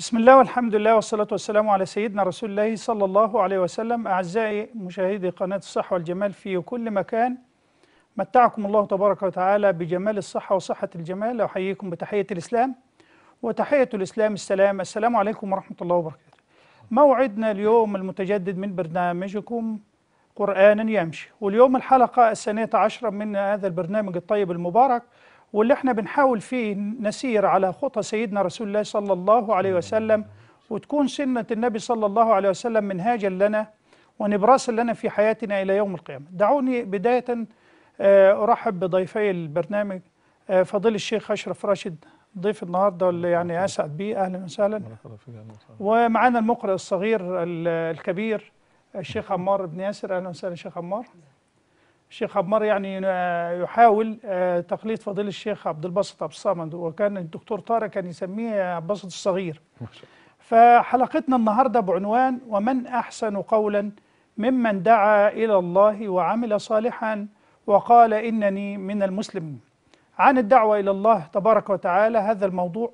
بسم الله والحمد لله والصلاة والسلام على سيدنا رسول الله صلى الله عليه وسلم أعزائي مشاهدي قناة الصحة والجمال في كل مكان متعكم الله تبارك وتعالى بجمال الصحة وصحة الجمال أحييكم بتحية الإسلام وتحية الإسلام السلام السلام عليكم ورحمة الله وبركاته موعدنا اليوم المتجدد من برنامجكم قرآن يمشي واليوم الحلقة الثانية عشرة من هذا البرنامج الطيب المبارك واللي احنا بنحاول فيه نسير على خطى سيدنا رسول الله صلى الله عليه وسلم وتكون سنة النبي صلى الله عليه وسلم منهاجا لنا ونبراسا لنا في حياتنا إلى يوم القيامة دعوني بداية آه، أرحب بضيفي البرنامج آه، فضيل الشيخ أشرف راشد ضيف النهارده واللي يعني اسعد بيه اهلا وسهلا ومعانا المقرئ الصغير الكبير الشيخ عمار بن ياسر اهلا وسهلا شيخ عمار الشيخ عمار يعني آه، يحاول آه، تقليد فضيل الشيخ عبد الباسط عبد الصمد وكان الدكتور طارق كان يسميه عبد الباسط الصغير فحلقتنا النهارده بعنوان ومن احسن قولا ممن دعا الى الله وعمل صالحا وقال انني من المسلمين عن الدعوه الى الله تبارك وتعالى هذا الموضوع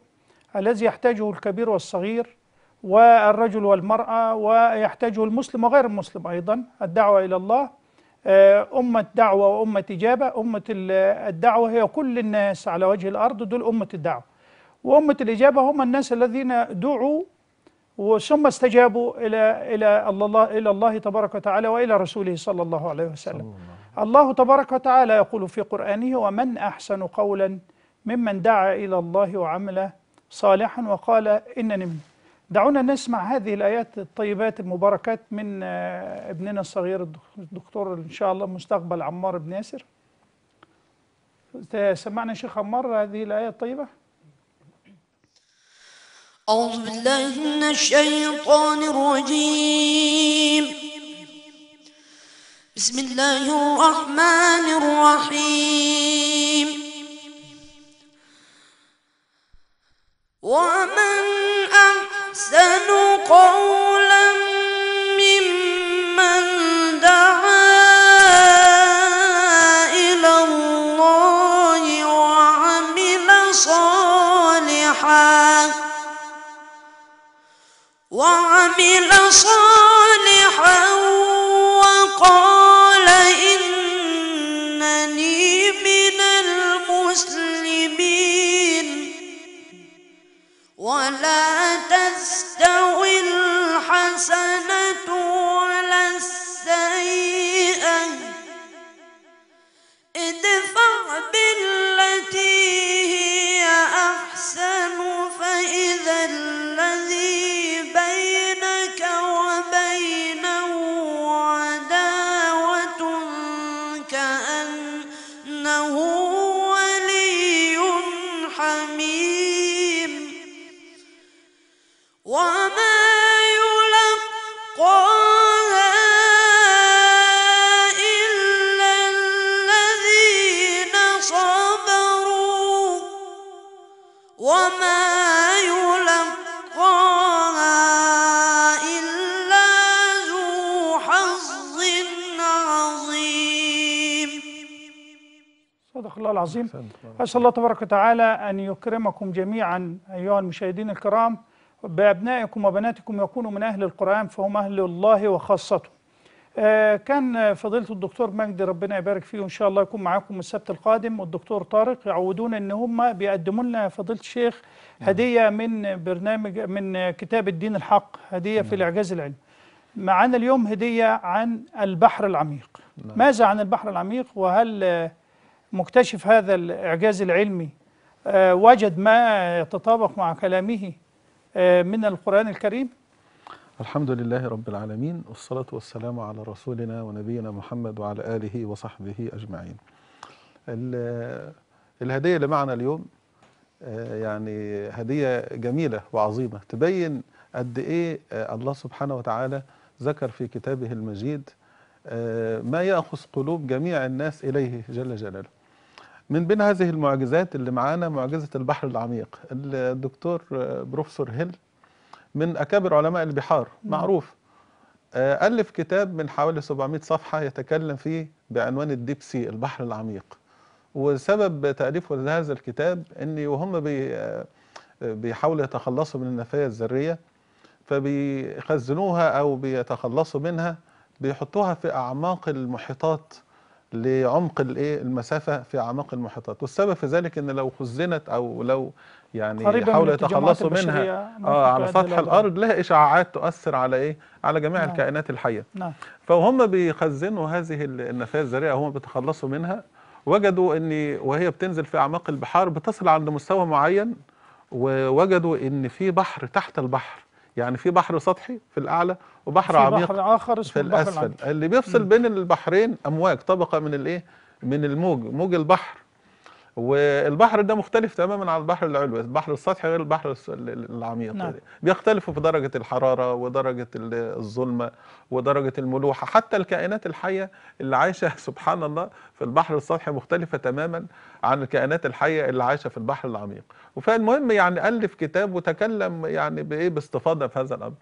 الذي يحتاجه الكبير والصغير والرجل والمراه ويحتاجه المسلم وغير المسلم ايضا الدعوه الى الله آه، أمة دعوة وأمة إجابة أمة الدعوة هي كل الناس على وجه الأرض دول أمة الدعوة وأمة الإجابة هم الناس الذين دعوا وثم استجابوا إلى إلى الله إلى الله تبارك وتعالى وإلى رسوله صلى الله عليه وسلم الله. الله تبارك وتعالى يقول في قرآنه ومن أحسن قولا ممن دعا إلى الله وعمل صالحا وقال إنني منه دعونا نسمع هذه الآيات الطيبات المباركات من آه، ابننا الصغير الدكتور إن شاء الله مستقبل عمار بن ياسر سمعنا شيخ عمار هذه الآية الطيبة أعوذ بالله من الشيطان الرجيم بسم الله الرحمن الرحيم ومن أحسن قولا ممن دعا إلى الله وعمل صالحا وعمل صالحا وقال إنني من المسلمين ولا تزال estão العظيم أسأل الله تبارك وتعالى أن يكرمكم جميعا أيها المشاهدين الكرام بأبنائكم وبناتكم يكونوا من أهل القرآن فهم أهل الله وخاصته آه، كان فضيلة الدكتور مجدي ربنا يبارك فيه وإن شاء الله يكون معاكم السبت القادم والدكتور طارق يعودون إن هم بيقدموا لنا فضيلة الشيخ نعم. هدية من برنامج من كتاب الدين الحق هدية في نعم. الإعجاز العلمي معانا اليوم هدية عن البحر العميق نعم. ماذا عن البحر العميق وهل مكتشف هذا الإعجاز العلمي آه، وجد ما يتطابق مع كلامه آه، من القرآن الكريم الحمد لله رب العالمين والصلاة والسلام على رسولنا ونبينا محمد وعلى آله وصحبه أجمعين الهدية اللي معنا اليوم آه، يعني هدية جميلة وعظيمة تبين قد إيه الله سبحانه وتعالى ذكر في كتابه المجيد آه، ما يأخذ قلوب جميع الناس إليه جل جلاله من بين هذه المعجزات اللي معانا معجزة البحر العميق الدكتور آه، بروفيسور هيل من أكابر علماء البحار معروف آه، ألف كتاب من حوالي 700 صفحة يتكلم فيه بعنوان الديب سي البحر العميق وسبب تأليفه لهذا الكتاب أني وهم بيحاولوا يتخلصوا من النفاية الذرية فبيخزنوها أو بيتخلصوا منها بيحطوها في اعماق المحيطات لعمق الايه المسافه في اعماق المحيطات والسبب في ذلك ان لو خزنت او لو يعني حاولوا يتخلصوا من منها اه على سطح الارض لها اشعاعات تؤثر على ايه على جميع نعم. الكائنات الحيه نعم. فهم بيخزنوا هذه النفايات الذريه هم بيتخلصوا منها وجدوا ان وهي بتنزل في اعماق البحار بتصل عند مستوى معين ووجدوا ان في بحر تحت البحر يعني في بحر سطحي في الاعلى وبحر عميق بحر اخر في الاسفل اللي بيفصل بين البحرين امواج طبقه من الايه من الموج موج البحر والبحر ده مختلف تماما عن البحر العلوي البحر السطحي غير البحر العميق نعم. بيختلفوا في درجة الحرارة ودرجة الظلمة ودرجة الملوحة حتى الكائنات الحية اللي عايشة سبحان الله في البحر السطحي مختلفة تماما عن الكائنات الحية اللي عايشة في البحر العميق فالمهم يعني ألف كتاب وتكلم يعني بإيه باستفاضة في هذا الأمر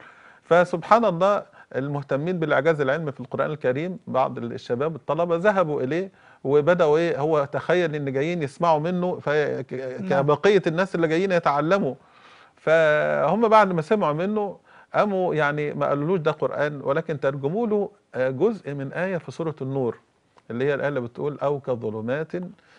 فسبحان الله المهتمين بالإعجاز العلمي في القرآن الكريم بعض الشباب الطلبة ذهبوا إليه وبدأوا إيه هو تخيل إن جايين يسمعوا منه نعم. كبقية الناس اللي جايين يتعلموا فهم بعد ما سمعوا منه قاموا يعني ما قالولوش ده قرآن ولكن ترجموا له جزء من آية في سورة النور اللي هي الآية اللي بتقول أو كظلمات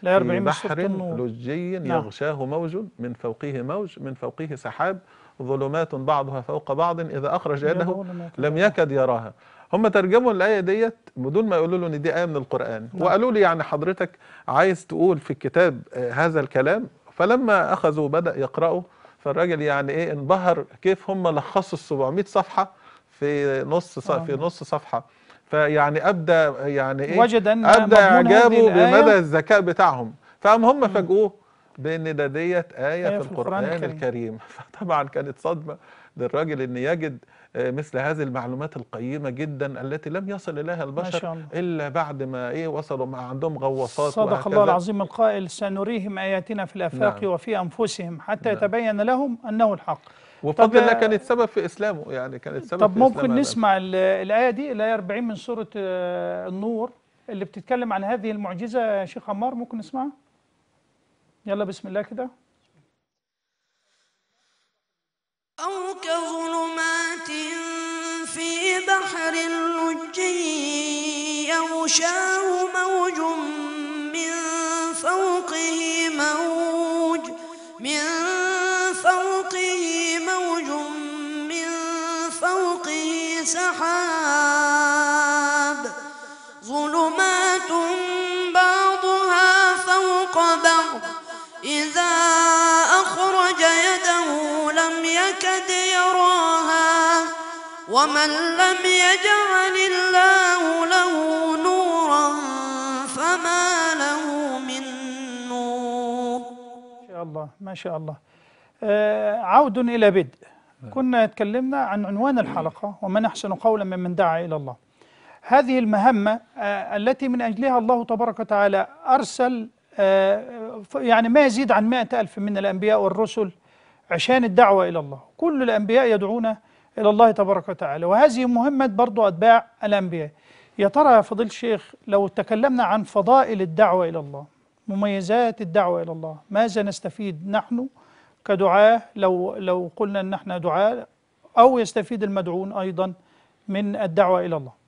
في بحر لجي نعم. يغشاه موج من فوقه موج من فوقه سحاب ظلمات بعضها فوق بعض إذا أخرج يده لم يكد يراها هم ترجموا الآية ديت بدون ما يقولوا له إن دي آية من القرآن نعم. وقالوا لي يعني حضرتك عايز تقول في الكتاب آه، هذا الكلام فلما أخذوا بدأ يقرأوا فالراجل يعني إيه انبهر كيف هم لخصوا ال 700 صفحة في نص صفحة آه. في نص صفحة فيعني أبدى يعني إيه وجد أن أبدى إعجابه بمدى الذكاء بتاعهم فقام هم نعم. فاجئوه بان ده ديت آية, في القرآن, القرآن الكريم. الكريم فطبعا كانت صدمة للراجل ان يجد آه، مثل هذه المعلومات القيمة جدا التي لم يصل إليها البشر إلا بعد ما إيه وصلوا مع عندهم غواصات صدق وهكذا. الله العظيم القائل سنريهم آياتنا في الآفاق نعم. وفي أنفسهم حتى نعم. يتبين لهم أنه الحق وفضل الله كانت سبب في إسلامه يعني كانت سبب طب في ممكن إسلامه نسمع الآية دي الآية 40 من سورة آه، النور اللي بتتكلم عن هذه المعجزة يا شيخ عمار ممكن نسمعها يلا بسم الله كده أو كظلمات في بحر لجي يغشاه موج من فوقه موج من ومن لم يجعل الله له نورا فما له من نور ما شاء الله ما شاء الله آه عود إلى بدء كنا تكلمنا عن عنوان الحلقة ومن أحسن قولا ممن دعا إلى الله هذه المهمة آه التي من أجلها الله تبارك وتعالى أرسل آه يعني ما يزيد عن مائة ألف من الأنبياء والرسل عشان الدعوة إلى الله كل الأنبياء يدعون إلى الله تبارك وتعالى وهذه مهمة برضو أتباع الأنبياء يا ترى يا فضيل الشيخ لو تكلمنا عن فضائل الدعوة إلى الله مميزات الدعوة إلى الله ماذا نستفيد نحن كدعاء لو, لو قلنا أن احنا دعاء أو يستفيد المدعون أيضا من الدعوة إلى الله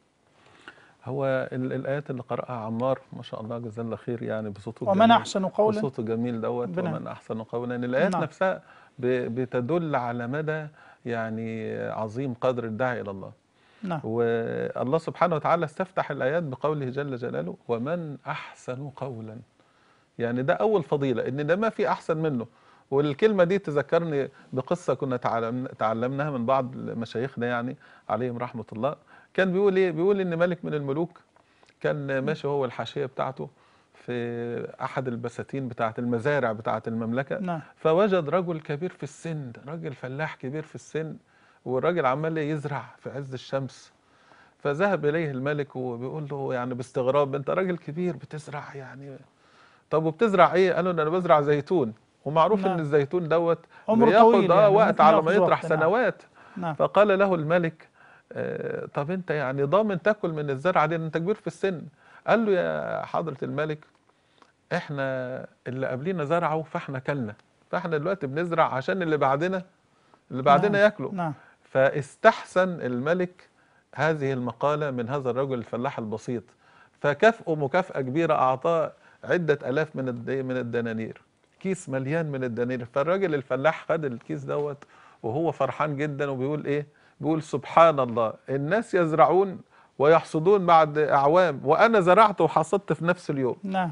هو الآيات اللي قرأها عمار ما شاء الله جزاه الله خير يعني بصوته ومن جميل أحسن قولا بصوته جميل دوت ومن أحسن قولا الآيات نعم. نفسها بتدل على مدى يعني عظيم قدر الداعي إلى الله نعم. والله سبحانه وتعالى استفتح الآيات بقوله جل جلاله ومن أحسن قولا يعني ده أول فضيلة إن ده ما في أحسن منه والكلمة دي تذكرني بقصة كنا تعلمناها من بعض مشايخنا يعني عليهم رحمة الله كان بيقول ايه بيقول ان ملك من الملوك كان ماشي هو الحاشيه بتاعته في احد البساتين بتاعه المزارع بتاعه المملكه نعم. فوجد رجل كبير في السن راجل فلاح كبير في السن والراجل عمال يزرع في عز الشمس فذهب اليه الملك وبيقول له يعني باستغراب انت راجل كبير بتزرع يعني طب وبتزرع ايه قال له انا بزرع زيتون ومعروف نعم. ان الزيتون دوت بياخد آه يعني وقت على ما يطرح نعم. سنوات نعم. فقال له الملك آه، طب انت يعني ضامن تاكل من الزرعه دي انت كبير في السن قال له يا حضره الملك احنا اللي قبلينا زرعوا فاحنا كلنا فاحنا دلوقتي بنزرع عشان اللي بعدنا اللي بعدنا نعم. ياكلوا نعم. فاستحسن الملك هذه المقاله من هذا الرجل الفلاح البسيط فكافئه مكافاه كبيره اعطاه عده الاف من من الدنانير كيس مليان من الدنانير فالراجل الفلاح خد الكيس دوت وهو فرحان جدا وبيقول ايه بيقول سبحان الله الناس يزرعون ويحصدون بعد أعوام وأنا زرعت وحصدت في نفس اليوم نعم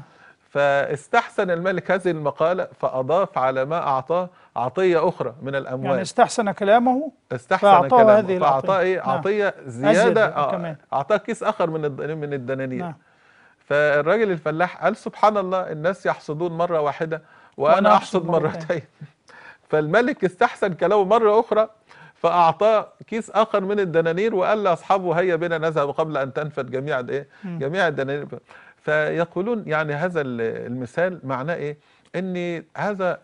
فاستحسن الملك هذه المقالة فأضاف على ما أعطاه عطية أخرى من الأموال يعني استحسن كلامه استحسن كلامه هذه فأعطاه إيه؟ نعم. عطية زيادة آه أعطاه كيس آخر من من الدنانير نعم. فالراجل الفلاح قال سبحان الله الناس يحصدون مرة واحدة وأنا أحصد مرتين فالملك استحسن كلامه مرة أخرى فأعطاه كيس آخر من الدنانير وقال لأصحابه هيا بنا نذهب قبل أن تنفد جميع الايه جميع الدنانير فيقولون يعني هذا المثال معناه إيه؟ إن هذا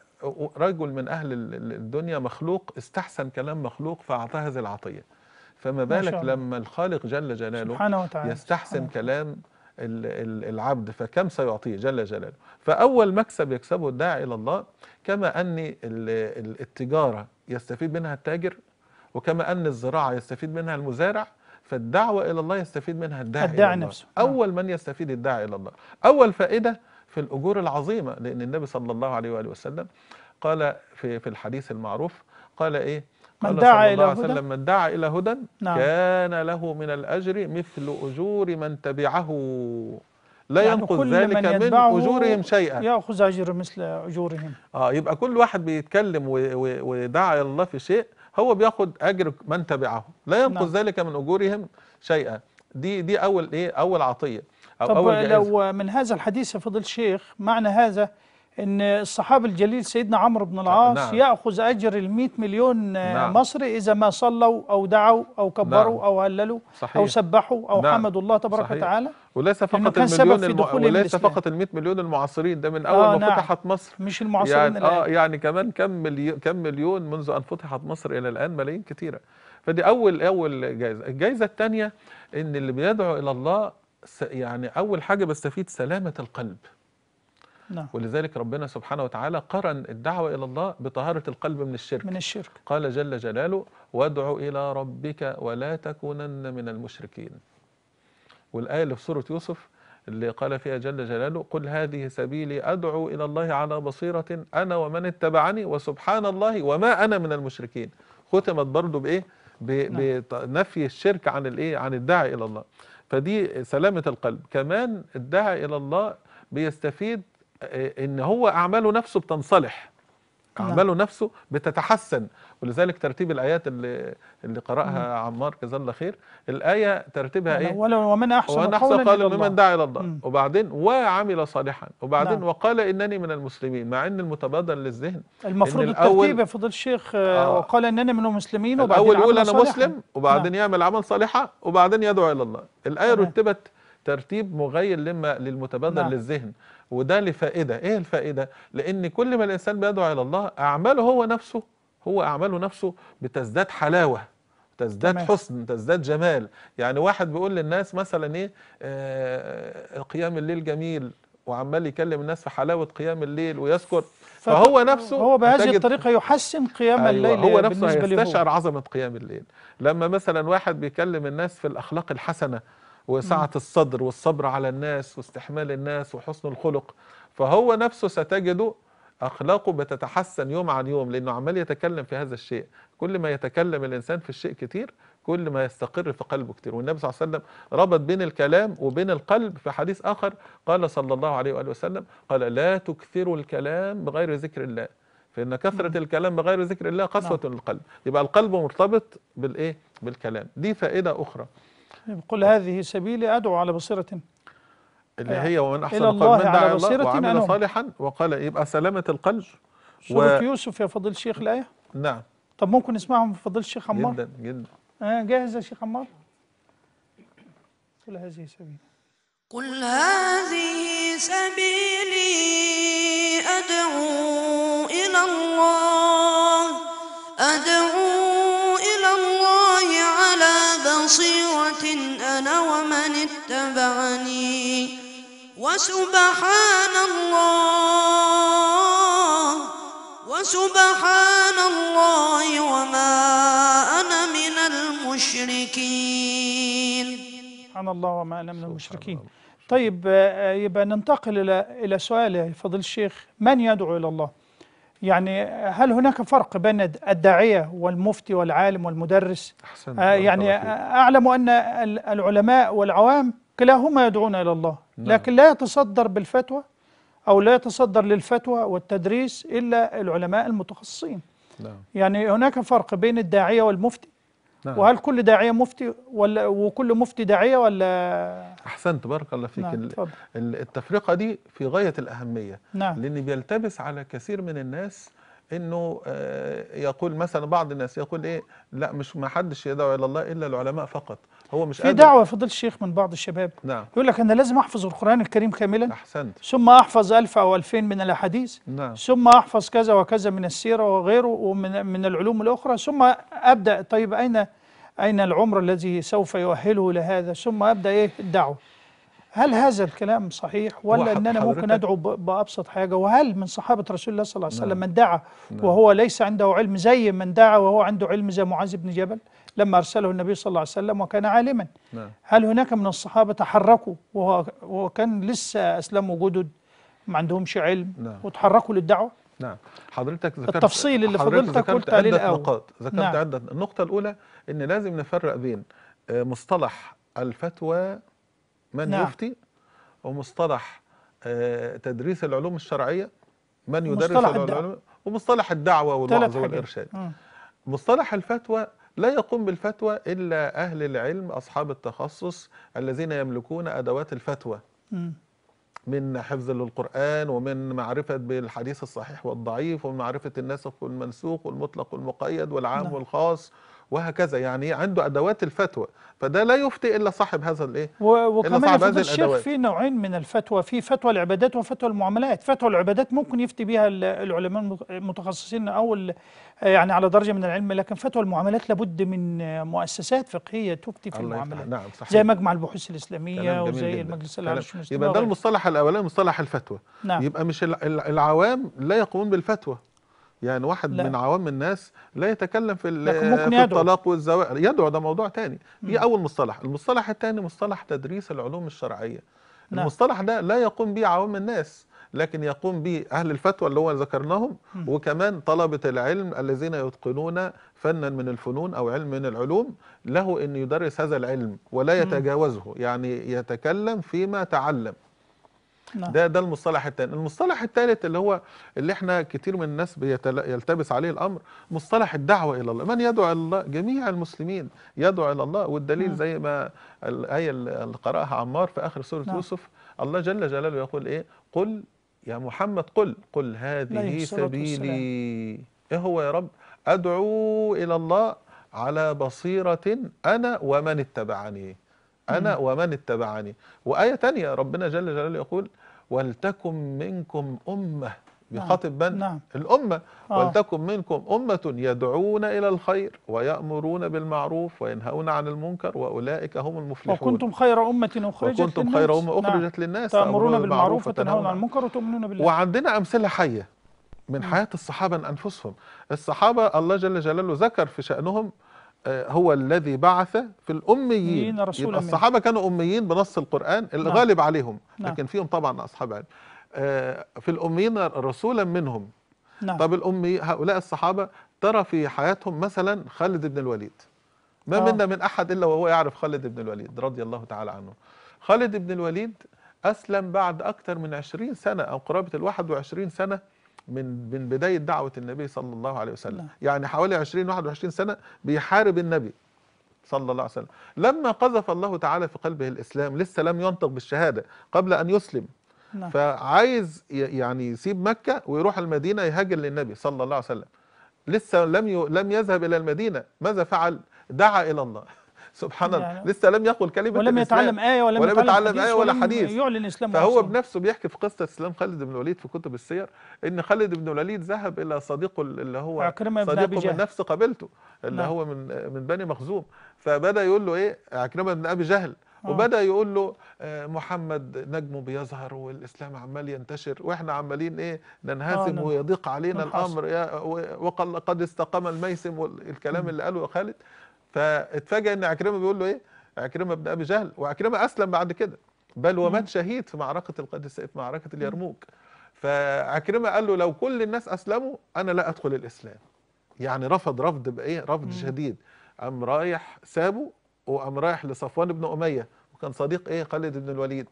رجل من أهل الدنيا مخلوق استحسن كلام مخلوق فأعطاه هذه العطية فما بالك لما الخالق جل جلاله سبحانه وتعالى يستحسن سبحانه. كلام العبد فكم سيعطيه جل جلاله فأول مكسب يكسبه الداعي إلى الله كما أن التجارة يستفيد منها التاجر وكما أن الزراعة يستفيد منها المزارع فالدعوة إلى الله يستفيد منها الداعي الداعي نفسه نعم. أول من يستفيد الداعي إلى الله أول فائدة في الأجور العظيمة لأن النبي صلى الله عليه وآله وسلم قال في, في الحديث المعروف قال إيه قال من دعا إلى هدى من دعا إلى هدى نعم. كان له من الأجر مثل أجور من تبعه لا يعني ينقص ذلك من, من أجورهم شيئا يأخذ أجر مثل أجورهم آه يبقى كل واحد بيتكلم ودعا إلى الله في شيء هو بياخد اجر من تبعه لا ينقص نعم. ذلك من اجورهم شيئا دي دي اول ايه اول عطيه أو طب أول جائزة. لو من هذا الحديث يا فضل الشيخ معنى هذا ان الصحابي الجليل سيدنا عمرو بن العاص نعم. ياخذ اجر ال مليون نعم. مصري اذا ما صلوا او دعوا او كبروا نعم. او هللوا صحيح. او سبحوا او نعم. حمدوا الله تبارك صحيح. وتعالى وليس فقط المليون الم... وليس فقط ال 100 مليون المعاصرين ده من اول آه ما نعم. فتحت مصر مش المعاصرين يعني آه، الآن. اه يعني كمان كم مليون كم مليون منذ ان فتحت مصر الى الان ملايين كثيره فدي اول اول جائزه الجائزه الثانيه ان اللي بيدعو الى الله يعني اول حاجه بستفيد سلامه القلب نعم. ولذلك ربنا سبحانه وتعالى قرن الدعوة إلى الله بطهارة القلب من الشرك من الشرك قال جل جلاله وادع إلى ربك ولا تكونن من المشركين والآية اللي في سورة يوسف اللي قال فيها جل جلاله قل هذه سبيلي أدعو إلى الله على بصيرة أنا ومن اتبعني وسبحان الله وما أنا من المشركين ختمت برضه بإيه نعم. بنفي الشرك عن الإيه عن الداعي إلى الله فدي سلامة القلب كمان الداعي إلى الله بيستفيد إيه، ان هو اعماله نفسه بتنصلح نعم. اعماله نفسه بتتحسن ولذلك ترتيب الايات اللي اللي قراها عمار نعم. جزاه الله خير الايه ترتيبها ايه ومن احسن ومن احسن قال ممن دعا الى الله وبعدين وعمل صالحا وبعدين نعم. وقال انني من المسلمين مع ان المتبادل للذهن المفروض إن الترتيب يا فضيله الشيخ آه وقال انني من المسلمين وبعدين الاول يقول انا مسلم وبعدين نعم. يعمل عمل صالحا وبعدين يدعو الى الله الايه نعم. رتبت ترتيب مغير لما للمتبادل نعم. للذهن وده لفائدة ايه الفائدة لان كل ما الانسان بيدعو الى الله اعماله هو نفسه هو اعماله نفسه بتزداد حلاوة تزداد تمام. حسن تزداد جمال يعني واحد بيقول للناس مثلا ايه آه قيام الليل جميل وعمال يكلم الناس في حلاوه قيام الليل ويذكر فهو نفسه هو بهذه الطريقه يحسن قيام أيوة الليل هو نفسه يستشعر عظمه قيام الليل لما مثلا واحد بيكلم الناس في الاخلاق الحسنه وسعة الصدر والصبر على الناس واستحمال الناس وحسن الخلق فهو نفسه ستجده أخلاقه بتتحسن يوم عن يوم لأنه عمال يتكلم في هذا الشيء كل ما يتكلم الإنسان في الشيء كتير كل ما يستقر في قلبه كتير والنبي صلى الله عليه وسلم ربط بين الكلام وبين القلب في حديث آخر قال صلى الله عليه وآله وسلم قال لا تكثروا الكلام بغير ذكر الله فإن كثرة الكلام بغير ذكر الله نعم. قسوة للقلب يبقى القلب مرتبط بالإيه بالكلام دي فائدة أخرى قل هذه سبيلي أدعو على بصيرة اللي آه، هي ومن أحسن قول من دعا الله وعمل صالحا وقال يبقى سلامة القلب سورة و... يوسف يا فضيل الشيخ الآية نعم طب ممكن نسمعهم فضيل الشيخ عمار جدا جدا آه جاهز يا شيخ عمار قل هذه سبيلي قل هذه سبيلي أدعو إلى الله أدعو بصيرة أنا ومن اتبعني وسبحان الله وسبحان الله وما أنا من المشركين سبحان الله وما أنا من المشركين طيب آه، يبقى ننتقل إلى إلى سؤال فضل الشيخ من يدعو إلى الله؟ يعني هل هناك فرق بين الداعية والمفتي والعالم والمدرس أحسن آه يعني أعلم أن العلماء والعوام كلاهما يدعون إلى الله نعم. لكن لا يتصدر بالفتوى أو لا يتصدر للفتوى والتدريس إلا العلماء المتخصصين نعم. يعني هناك فرق بين الداعية والمفتي نعم. وهل كل داعية مفتي ولا وكل مفتي داعية ولا أحسنت بارك الله فيك نعم. التفرقة دي في غاية الأهمية نعم. لأن بيلتبس على كثير من الناس انه آه، يقول مثلا بعض الناس يقول ايه لا مش ما حدش يدعو الى الله الا العلماء فقط هو مش في دعوه فضل الشيخ من بعض الشباب نعم يقول لك انا لازم احفظ القران الكريم كاملا احسنت ثم احفظ ألف او ألفين من الاحاديث نعم ثم احفظ كذا وكذا من السيره وغيره ومن من العلوم الاخرى ثم ابدا طيب اين اين العمر الذي سوف يؤهله لهذا ثم ابدا ايه الدعوه هل هذا الكلام صحيح ولا ان انا ممكن ادعو بابسط حاجه وهل من صحابه رسول الله صلى الله عليه وسلم نعم. من دعا نعم. وهو ليس عنده علم زي من دعا وهو عنده علم زي معاذ بن جبل لما ارسله النبي صلى الله عليه وسلم وكان عالما نعم. هل هناك من الصحابه تحركوا وكان لسه اسلموا جدد ما عندهمش علم نعم. وتحركوا للدعوه نعم حضرتك ذكرت التفصيل اللي فضلتك قلت عليه الاول نقاط ذكرت نعم. عده النقطه الاولى ان لازم نفرق بين آه، مصطلح الفتوى من نعم. يفتي ومصطلح آه، تدريس العلوم الشرعية من يدرس العلوم الدعوة. ومصطلح الدعوة والوعظ والإرشاد مم. مصطلح الفتوى لا يقوم بالفتوى إلا أهل العلم أصحاب التخصص الذين يملكون أدوات الفتوى مم. من حفظ للقرآن ومن معرفة بالحديث الصحيح والضعيف ومن معرفة النسخ والمنسوخ والمطلق والمقيد والعام نعم. والخاص وهكذا يعني عنده ادوات الفتوى فده لا يفتي الا صاحب هذا الايه وكمان صاحب الشيخ في نوعين من الفتوى في فتوى العبادات وفتوى المعاملات فتوى العبادات ممكن يفتي بها العلماء المتخصصين او يعني على درجه من العلم لكن فتوى المعاملات لابد من مؤسسات فقهيه تفتي في المعاملات نعم صحيح. زي مجمع البحوث الاسلاميه وزي المجلس الاعلى يبقى ده المصطلح الاولاني مصطلح الفتوى نعم. يبقى مش العوام لا يقومون بالفتوى يعني واحد لا. من عوام الناس لا يتكلم في, في الطلاق والزواج يدعو ده موضوع تاني دي اول مصطلح المصطلح الثاني مصطلح تدريس العلوم الشرعيه لا. نعم. المصطلح ده لا يقوم به عوام الناس لكن يقوم به اهل الفتوى اللي هو ذكرناهم وكمان طلبه العلم الذين يتقنون فنا من الفنون او علم من العلوم له ان يدرس هذا العلم ولا يتجاوزه يعني يتكلم فيما تعلم نعم. ده ده المصطلح الثاني المصطلح الثالث اللي هو اللي احنا كتير من الناس يلتبس عليه الامر مصطلح الدعوه الى الله من يدعو الى الله جميع المسلمين يدعو الى الله والدليل نعم. زي ما الايه اللي قراها عمار في اخر سوره نعم. يوسف الله جل جلاله يقول ايه قل يا محمد قل قل هذه سبيلي ايه هو يا رب ادعو الى الله على بصيره انا ومن اتبعني أنا نعم. ومن اتبعني وآية تانية ربنا جل جلاله يقول ولتكن منكم أمة بيخاطب نعم، من؟ نعم. الأمة آه. ولتكن منكم أمة يدعون إلى الخير ويأمرون بالمعروف وينهون عن المنكر وأولئك هم المفلحون وكنتم خير أمة أخرجت وكنتم خير أمة نعم. أخرجت نعم. للناس تأمرون بالمعروف وتنهون عن المنكر وتؤمنون بالله وعندنا أمثلة حية من نعم. حياة الصحابة أنفسهم الصحابة الله جل جلاله ذكر في شأنهم آه، هو الذي بعث في الأميين رسولا الصحابة كانوا أميين بنص القرآن الغالب نعم. عليهم نعم. لكن فيهم طبعا أصحاب علم آه، في الأميين رسولا منهم نعم. طب الأمي هؤلاء الصحابة ترى في حياتهم مثلا خالد بن الوليد ما آه. منا من أحد إلا وهو يعرف خالد بن الوليد رضي الله تعالى عنه خالد بن الوليد أسلم بعد أكثر من 20 سنة أو قرابة ال 21 سنة من من بدايه دعوه النبي صلى الله عليه وسلم لا. نعم. يعني حوالي 20 21 سنه بيحارب النبي صلى الله عليه وسلم لما قذف الله تعالى في قلبه الاسلام لسه لم ينطق بالشهاده قبل ان يسلم لا. نعم. فعايز يعني يسيب مكه ويروح المدينه يهاجر للنبي صلى الله عليه وسلم لسه لم ي... لم يذهب الى المدينه ماذا فعل دعا الى الله سبحان الله يعني لسه لم يقل كلمه ولم يتعلم ايه ولم, ولم يتعلم ايه ولا حديث يعلن اسلامه فهو أصلاً. بنفسه بيحكي في قصه اسلام خالد بن الوليد في كتب السير ان خالد بن الوليد ذهب الى صديقه اللي هو صديقه من نفس قبيلته اللي نعم. هو من من بني مخزوم فبدا يقول له ايه عكرمه بن ابي جهل آه. وبدا يقول له آه، محمد نجمه بيظهر والاسلام عمال ينتشر واحنا عمالين ايه ننهزم آه، ويضيق علينا الامر وقد استقام الميسم والكلام اللي قاله خالد فاتفاجئ ان عكرمه بيقول له ايه عكرمه بن ابي جهل وعكرمه اسلم بعد كده بل ومات شهيد في معركه القدس في معركه اليرموك فعكرمه قال له لو كل الناس اسلموا انا لا ادخل الاسلام يعني رفض رفض بايه رفض شديد قام رايح سابه وقام رايح لصفوان بن اميه وكان صديق ايه خالد بن الوليد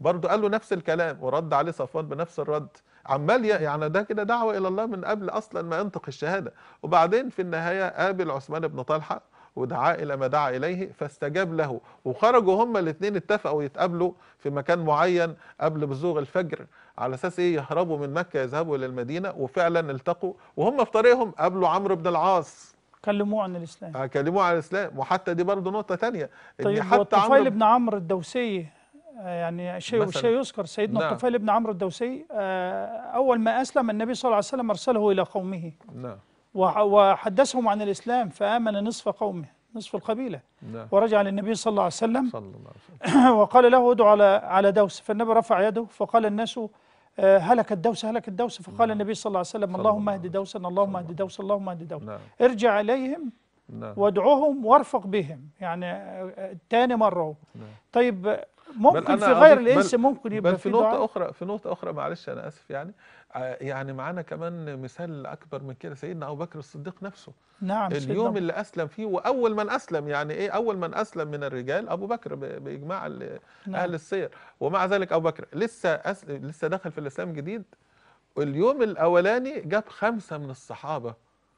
برضه قال له نفس الكلام ورد عليه صفوان بنفس الرد عمال يعني ده كده دعوه الى الله من قبل اصلا ما ينطق الشهاده وبعدين في النهايه قابل عثمان بن طلحه ودعا إلى ما دعا إليه فاستجاب له وخرجوا هما الاثنين اتفقوا يتقابلوا في مكان معين قبل بزوغ الفجر على أساس إيه يهربوا من مكة يذهبوا إلى المدينة وفعلا التقوا وهم في طريقهم قابلوا عمرو بن العاص كلموه عن الإسلام آه، كلموه عن الإسلام وحتى دي برضه نقطة ثانيه طيب إن حتى عمرو بن عمرو الدوسي آه، يعني شيء شيء يذكر سيدنا نعم. الطفيل بن عمرو الدوسي آه، أول ما أسلم النبي صلى الله عليه وسلم أرسله إلى قومه نعم وحدثهم عن الإسلام فآمن نصف قومه نصف القبيلة نعم. ورجع للنبي صلى الله عليه وسلم, صلى الله عليه وسلم. وقال له ادعو على على دوس فالنبي رفع يده فقال الناس آه، هلكت دوس هلكت دوس فقال نعم. النبي صلى الله عليه وسلم اللهم اهد دوسا اللهم اهد دوسا اللهم اهد دوسا نعم. ارجع إليهم نعم. وادعوهم وارفق بهم يعني آه، تاني مرة نعم. طيب ممكن في غير الإنس ممكن يبقى بل في, في نقطة أخرى في نقطة أخرى معلش أنا آسف يعني آه، يعني معانا كمان مثال اكبر من كده سيدنا ابو بكر الصديق نفسه نعم اليوم اللي اسلم فيه واول من اسلم يعني ايه اول من اسلم من الرجال ابو بكر باجماع نعم. اهل السير ومع ذلك ابو بكر لسه أسلم لسه دخل في الاسلام جديد اليوم الاولاني جاب خمسه من الصحابه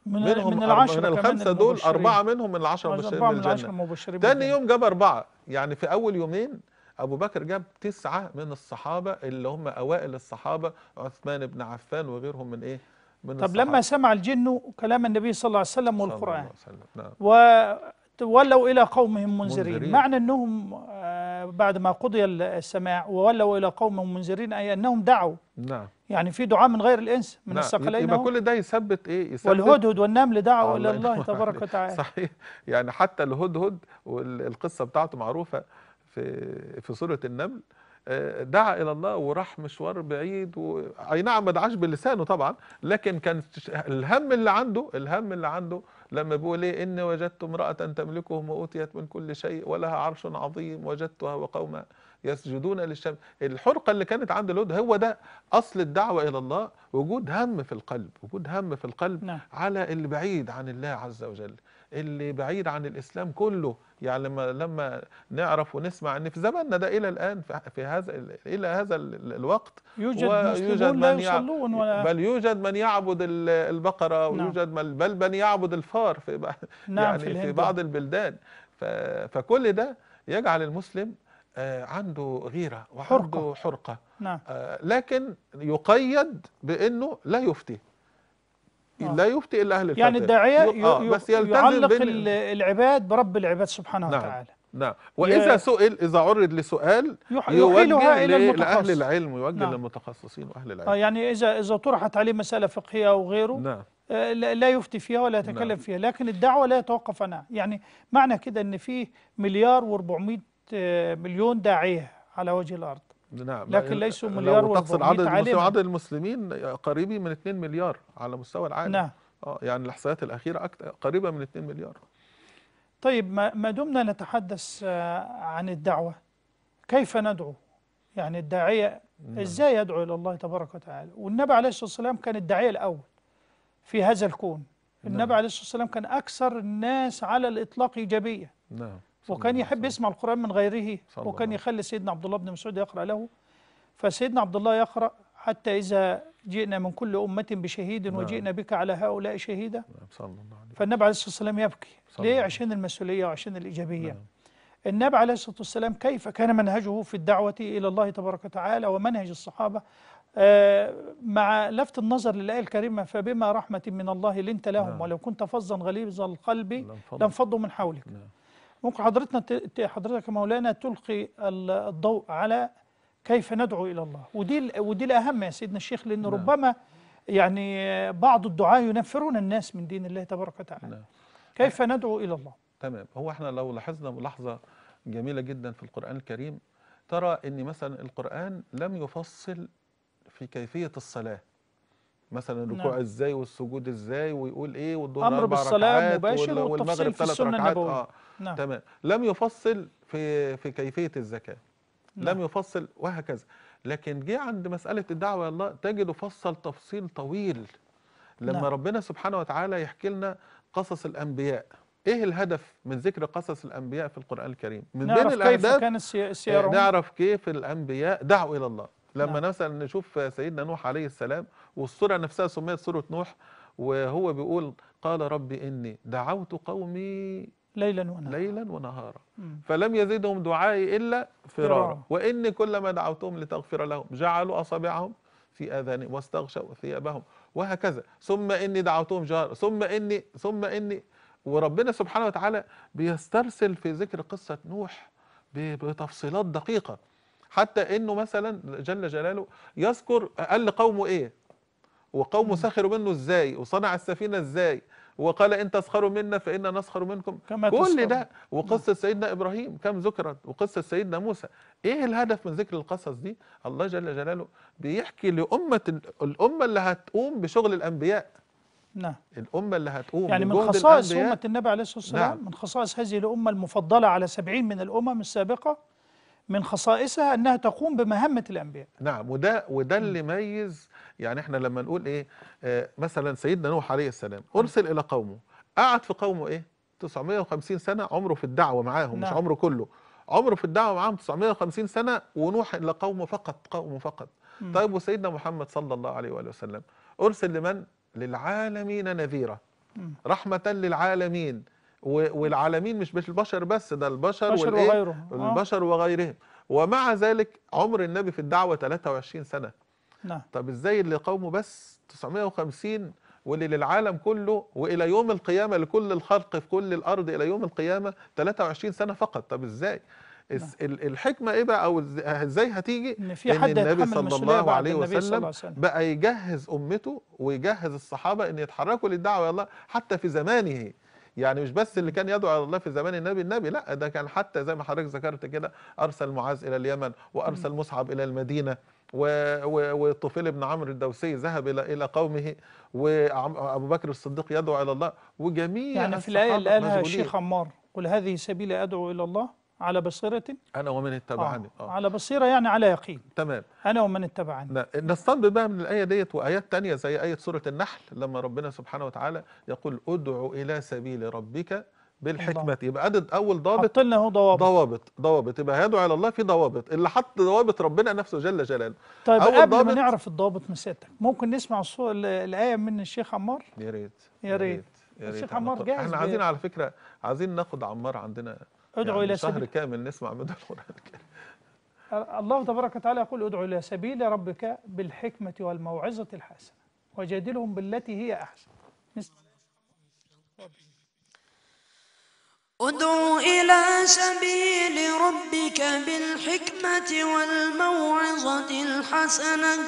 من منهم من, العشرة من الخمسه دول اربعه منهم من العشره المبشرين بالجنه ثاني يوم جاب اربعه يعني في اول يومين أبو بكر جاب تسعة من الصحابة اللي هم أوائل الصحابة عثمان بن عفان وغيرهم من إيه من طب الصحابة. لما سمع الجن كلام النبي صلى الله عليه وسلم والقرآن صلى الله عليه وسلم. نعم. وولوا إلى قومهم منذرين, منذرين. معنى أنهم آه، بعد ما قضي السماع وولوا إلى قومهم منذرين أي أنهم دعوا نعم يعني في دعاء من غير الانس من نعم. الثقلين يبقى كل ده يثبت ايه يثبت والهدهد والنمل دعوا الى الله تبارك وتعالى صحيح يعني حتى الهدهد والقصه بتاعته معروفه في في سوره النمل آه، دعا الى الله وراح مشوار بعيد و... اي نعم ما دعاش بلسانه طبعا لكن كان الهم اللي عنده الهم اللي عنده لما بيقول ايه ان وجدت امراه تملكهم واوتيت من كل شيء ولها عرش عظيم وجدتها وقومها يسجدون للشمس الحرقه اللي كانت عند لود هو ده اصل الدعوه الى الله وجود هم في القلب وجود هم في القلب نعم. على البعيد عن الله عز وجل اللي بعيد عن الإسلام كله يعني لما لما نعرف ونسمع ان في زماننا ده الى الان في هذا الى هذا الوقت يوجد ويوجد من يصلون ولا بل يوجد من يعبد البقره نعم. ويوجد من بل من يعبد الفار في نعم يعني في, في بعض البلدان فكل ده يجعل المسلم آه، عنده غيره وعنده حرقه, حرقة. نعم. آه، لكن يقيد بانه لا يفتي آه. لا يفتئ الا اهل يعني الفتاة يعني الداعيه آه بس يلتزم يعلق العباد برب العباد سبحانه نعم. وتعالى نعم واذا ي... سئل اذا عرض لسؤال يوجه الى لاهل العلم يوجه نعم. للمتخصصين واهل العلم آه يعني اذا اذا طرحت عليه مساله فقهيه او غيره نعم. آه، لا يفتي فيها ولا نعم. يتكلم نعم. فيها لكن الدعوه لا يتوقف عنها يعني معنى كده ان في مليار و400 آه، مليون داعيه على وجه الارض نعم لكن ليسوا مليار و تقصد عدد المسلمين عدد المسلمين قريبي من 2 مليار على مستوى العالم نعم اه يعني الاحصائيات الاخيره أكتر قريبه من 2 مليار طيب ما دمنا نتحدث آه، عن الدعوه كيف ندعو يعني الداعيه نعم. ازاي يدعو الى الله تبارك وتعالى والنبي عليه الصلاه والسلام كان الداعيه الاول في هذا الكون نعم. النبي عليه الصلاه والسلام كان اكثر الناس على الاطلاق ايجابيه نعم وكان يحب يسمع القرآن من غيره وكان يخلي سيدنا عبد الله بن مسعود يقرأ له فسيدنا عبد الله يقرأ حتى إذا جئنا من كل أمة بشهيد نعم. وجئنا بك على هؤلاء شهيدا نعم، صلى الله عليه فالنبي عليه الصلاة والسلام يبكي ليه عشان المسؤولية وعشان الإيجابية نعم. النبي عليه الصلاة والسلام كيف كان منهجه في الدعوة إلى الله تبارك وتعالى ومنهج الصحابة آه، مع لفت النظر للآية الكريمة فبما رحمة من الله لنت لهم نعم. ولو كنت فظا غليظ القلب لانفضوا من حولك نعم. ممكن حضرتنا حضرتك مولانا تلقي الضوء على كيف ندعو الى الله ودي ودي الاهم يا سيدنا الشيخ لان نعم. ربما يعني بعض الدعاة ينفرون الناس من دين الله تبارك وتعالى نعم. كيف ندعو الى الله تمام هو احنا لو لاحظنا ملاحظه جميله جدا في القران الكريم ترى ان مثلا القران لم يفصل في كيفيه الصلاه مثلا الركوع نعم. ازاي والسجود ازاي ويقول ايه والظهر امر بالصلاه مباشر والتفصيل في السنه النبويه آه. نعم. تمام لم يفصل في في كيفيه الزكاه نعم. لم يفصل وهكذا لكن جه عند مساله الدعوه الله تجد فصل تفصيل طويل لما نعم. ربنا سبحانه وتعالى يحكي لنا قصص الانبياء ايه الهدف من ذكر قصص الانبياء في القران الكريم من نعرف بين كيف كان السيارة آه، نعرف كيف الانبياء دعوا الى الله لما نعم. مثلا نشوف سيدنا نوح عليه السلام والسوره نفسها سميت سوره نوح وهو بيقول قال رب اني دعوت قومي ليلا ونهارا ليلا ونهارا فلم يزدهم دعائي الا فرارا واني كلما دعوتهم لتغفر لهم جعلوا اصابعهم في اذانهم واستغشوا ثيابهم وهكذا ثم اني دعوتهم جهارا ثم اني ثم اني وربنا سبحانه وتعالى بيسترسل في ذكر قصه نوح بتفصيلات دقيقه حتى انه مثلا جل جلاله يذكر قال لقومه ايه وقومه سخروا منه ازاي وصنع السفينه ازاي وقال ان تسخروا منا فانا نسخر منكم كما كل تسخر. ده وقصه نعم. سيدنا ابراهيم كم ذكرت وقصه سيدنا موسى ايه الهدف من ذكر القصص دي الله جل جلاله بيحكي لامه الامه اللي هتقوم بشغل الانبياء نعم الامه اللي هتقوم يعني من خصائص امه النبي عليه الصلاه والسلام نعم. من خصائص هذه الامه المفضله على 70 من الامم السابقه من خصائصها أنها تقوم بمهمة الأنبياء نعم وده, وده اللي يميز يعني احنا لما نقول إيه آه مثلا سيدنا نوح عليه السلام أرسل إلى قومه قعد في قومه إيه 950 سنة عمره في الدعوة معاهم نعم. مش عمره كله عمره في الدعوة معاهم 950 سنة ونوح إلى قومه فقط قومه فقط م. طيب وسيدنا محمد صلى الله عليه وآله وسلم أرسل لمن؟ للعالمين نذيرا رحمة للعالمين والعالمين مش مش البشر بس ده البشر, البشر وغيرهم آه. البشر وغيرهم ومع ذلك عمر النبي في الدعوة 23 سنة نعم طب ازاي اللي قومه بس 950 واللي للعالم كله والى يوم القيامه لكل الخلق في كل الارض الى يوم القيامه 23 سنه فقط طب ازاي نعم. الحكمه ايه بقى او ازاي هتيجي ان, في حد إن النبي صلى الله عليه وسلم, وسلم بقى يجهز امته ويجهز الصحابه ان يتحركوا للدعوه يلا حتى في زمانه يعني مش بس اللي كان يدعو على الله في زمان النبي النبي لا ده كان حتى زي ما حضرتك ذكرت كده ارسل معاذ الى اليمن وارسل مصعب الى المدينه وطفيل بن عمرو الدوسي ذهب الى الى قومه وابو بكر الصديق يدعو الى الله وجميع يعني في الايه اللي قالها الشيخ عمار قل هذه سبيلي ادعو الى الله على بصيرة أنا ومن اتبعني آه. آه. على بصيرة يعني على يقين تمام أنا ومن اتبعني نستنبط بقى من الآية ديت وآيات تانية زي آية سورة النحل لما ربنا سبحانه وتعالى يقول ادعو إلى سبيل ربك بالحكمة يبقى عدد أول ضابط حط لنا اهو ضوابط ضوابط ضوابط يبقى يدعو على الله في ضوابط اللي حط ضوابط ربنا نفسه جل جلاله طيب أول قبل ضابط ما نعرف الضوابط من سيادتك ممكن نسمع الآية من الشيخ عمار يا ريت يا ريت الشيخ عمار جاهز احنا عايزين على فكرة عايزين ناخد عمار عندنا ادعو يعني الى شهر سبيل كامل نسمع مدى القران الكريم الله تبارك وتعالى يقول ادعو الى سبيل ربك بالحكمه والموعظه الحسنه وجادلهم بالتي هي احسن ادعو إلى سبيل ربك بالحكمة والموعظة الحسنة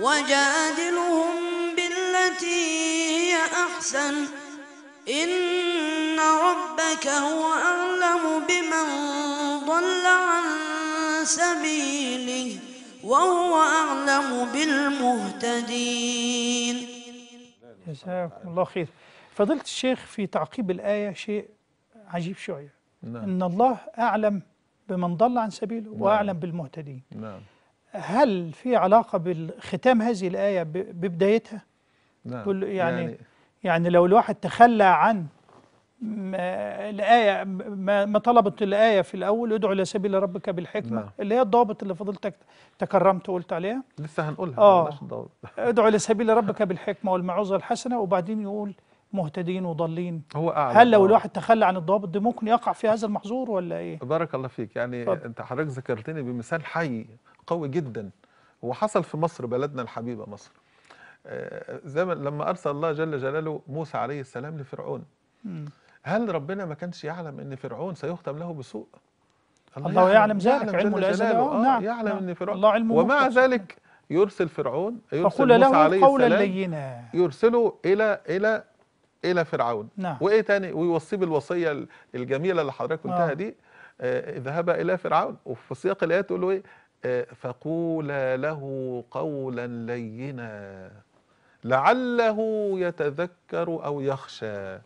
وجادلهم بالتي هي أحسن إن ربك هو أعلم بمن ضل عن سبيله وهو أعلم بالمهتدين جزاكم الله خير فضلت الشيخ في تعقيب الآية شيء عجيب شوية نعم. إن الله أعلم بمن ضل عن سبيله نعم. وأعلم بالمهتدين نعم. هل في علاقة بالختام هذه الآية ببدايتها؟ نعم. يعني, يعني يعني لو الواحد تخلى عن الآية ما طلبت الآية في الأول ادعو إلى سبيل ربك بالحكمة نعم. اللي هي الضابط اللي فضلتك تكرمت وقلت عليها لسه هنقولها آه ادعو إلى سبيل ربك بالحكمة والمعوزة الحسنة وبعدين يقول مهتدين وضالين هو أعلى هل لو آه. الواحد تخلى عن الضوابط دي ممكن يقع في هذا المحظور ولا إيه؟ بارك الله فيك يعني فضل. أنت حضرتك ذكرتني بمثال حي قوي جدا وحصل في مصر بلدنا الحبيبة مصر زمن لما ارسل الله جل جلاله موسى عليه السلام لفرعون هل ربنا ما كانش يعلم ان فرعون سيختم له بسوء الله, الله يعلم, يعلم ذلك علمه لا آه نعم يعلم نعم ان فرعون الله علمه ومع مختصر. ذلك يرسل فرعون يرسل موسى له عليه قولا لينا يرسله الى الى الى فرعون نعم. وايه ثاني ويوصيه بالوصيه الجميله اللي حضرتك قلتها آه. دي آه اذهب الى فرعون وفي سياق الايه تقول له ايه آه فقولا له قولا لينا لعله يتذكر أو يخشى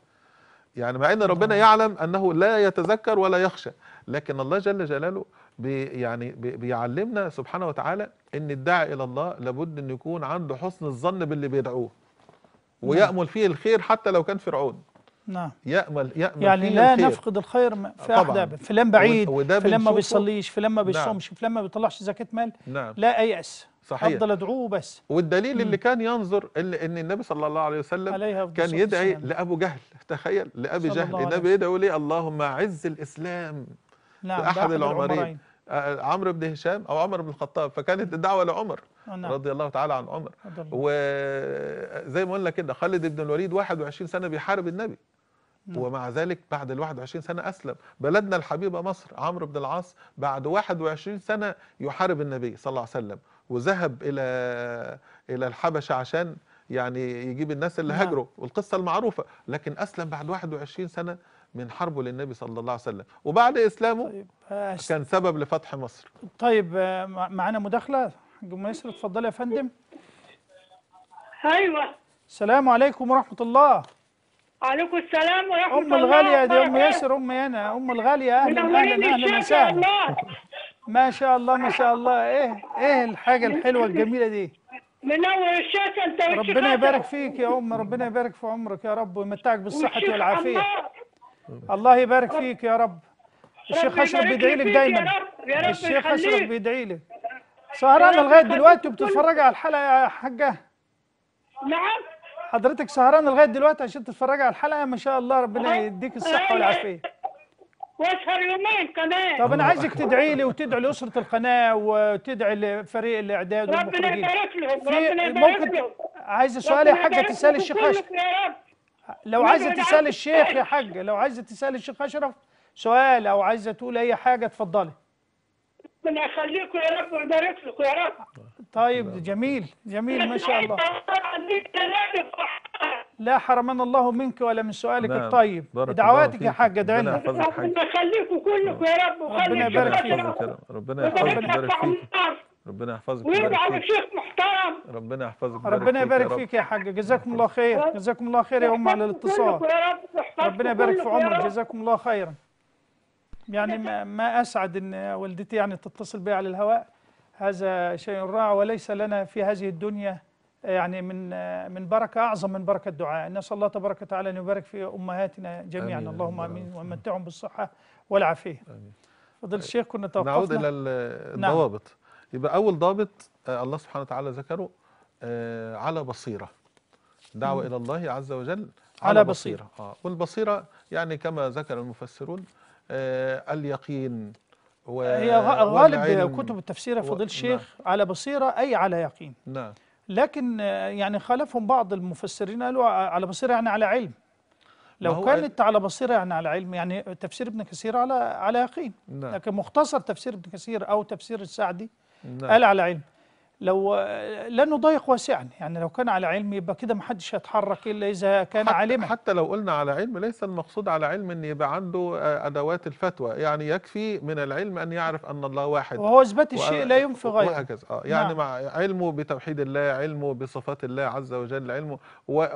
يعني مع أن نعم. ربنا يعلم أنه لا يتذكر ولا يخشى لكن الله جل جلاله بي يعني بي بيعلمنا سبحانه وتعالى أن الداعي إلى الله لابد أن يكون عنده حسن الظن باللي بيدعوه نعم. ويأمل فيه الخير حتى لو كان فرعون نعم يأمل يأمل يعني لا الخير. نفقد الخير في أحدابه فلان بعيد فلان ما بيصليش فلان ما بيصومش نعم. فلان ما بيطلعش زكاة مال نعم. لا أيأس صحيح افضل ادعوه بس والدليل مم. اللي كان ينظر اللي ان النبي صلى الله عليه وسلم كان يدعي لابو جهل تخيل لابي جهل النبي يدعو ليه اللهم اعز الاسلام نعم احد العمرين عمرو بن هشام او عمر بن الخطاب فكانت الدعوه لعمر نعم. رضي الله تعالى عن عمر وزي ما قلنا كده خالد بن الوليد 21 سنه بيحارب النبي نعم. ومع ذلك بعد ال 21 سنه اسلم بلدنا الحبيبه مصر عمرو بن العاص بعد 21 سنه يحارب النبي صلى الله عليه وسلم وذهب الى الى الحبشه عشان يعني يجيب الناس اللي نعم. هاجروا والقصه المعروفه لكن اسلم بعد 21 سنه من حربه للنبي صلى الله عليه وسلم وبعد اسلامه طيب آه، كان سبب لفتح مصر طيب آه، معانا مداخله جم يسر اتفضلي يا فندم ايوه السلام عليكم ورحمه الله وعليكم السلام ورحمه الله ام الغاليه دي ام ياسر ام يانا ام الغاليه اهلا اهلا اهلا مساء ما شاء الله ما شاء الله ايه ايه الحاجه الحلوه الجميله دي منور الشيخ انت ربنا يبارك فيك يا ام ربنا يبارك في عمرك يا رب ويمتعك بالصحه والعافيه الله يبارك فيك يا رب الشيخ اشرف بيدعي لك دايما الشيخ اشرف بيدعي لك سهرانه لغايه دلوقتي وبتتفرجي على الحلقه يا حاجه نعم حضرتك سهرانه لغايه دلوقتي عشان تتفرجي على الحلقه ما شاء الله ربنا يديك الصحه والعافيه واشهر يومين كمان طب انا عايزك تدعي لي وتدعي لاسره القناه وتدعي لفريق الاعداد ربنا يبارك لهم ربنا يبارك لهم عايز سؤال يا حاجه تسال الشيخ اشرف لو عايزه تسال الشيخ يا حاجه لو عايزه تسال الشيخ اشرف سؤال او عايزه تقول اي حاجه اتفضلي ربنا يخليكم يا رب ويبارك لكم يا رب طيب جميل جميل ما شاء الله لا حرمنا الله منك ولا من سؤالك نعم. الطيب دعواتك يا حاج ادعي لنا ربنا يخليكم كلكم يا رب يبارك فيك ربنا يحفظك ربنا يحفظك ويجعل شيخ محترم ربنا يحفظك ربنا يبارك فيك يا حاج جزاكم الله خير جزاكم الله خير يا ام على الاتصال ربنا يبارك في عمرك جزاكم الله خيرا يعني ما, ما اسعد ان والدتي يعني تتصل بي على الهواء هذا شيء رائع وليس لنا في هذه الدنيا يعني من من بركه اعظم من بركه الدعاء، نسال الله تبارك وتعالى ان يبارك في امهاتنا جميعا آمين اللهم امين ومتعهم بالصحه والعافيه. امين. فضل آه، الشيخ كنا توقفنا نعود الى نعم. الضوابط نعم. يبقى اول ضابط آه، الله سبحانه وتعالى ذكره آه، على بصيره. دعوه م. الى الله عز وجل على, على بصيره. بصيره اه والبصيره يعني كما ذكر المفسرون اليقين و هي غالب كتب التفسير يا نعم. الشيخ نعم. على بصيره اي على يقين. نعم لكن آه، يعني خالفهم بعض المفسرين قالوا آه، على بصيرة يعني على علم لو كانت على بصيرة يعني على علم يعني تفسير ابن كثير على على يقين نعم. لكن مختصر تفسير ابن كثير أو تفسير السعدي نعم. قال على علم لو لانه ضيق واسعا يعني لو كان على علم يبقى كده ما حدش هيتحرك الا اذا كان عالما حتى لو قلنا على علم ليس المقصود على علم ان يبقى عنده آه، ادوات الفتوى يعني يكفي من العلم ان يعرف ان الله واحد وهو اثبات الشيء لا ينفي غيره وهكذا اه يعني نعم. مع علمه بتوحيد الله علمه بصفات الله عز وجل علمه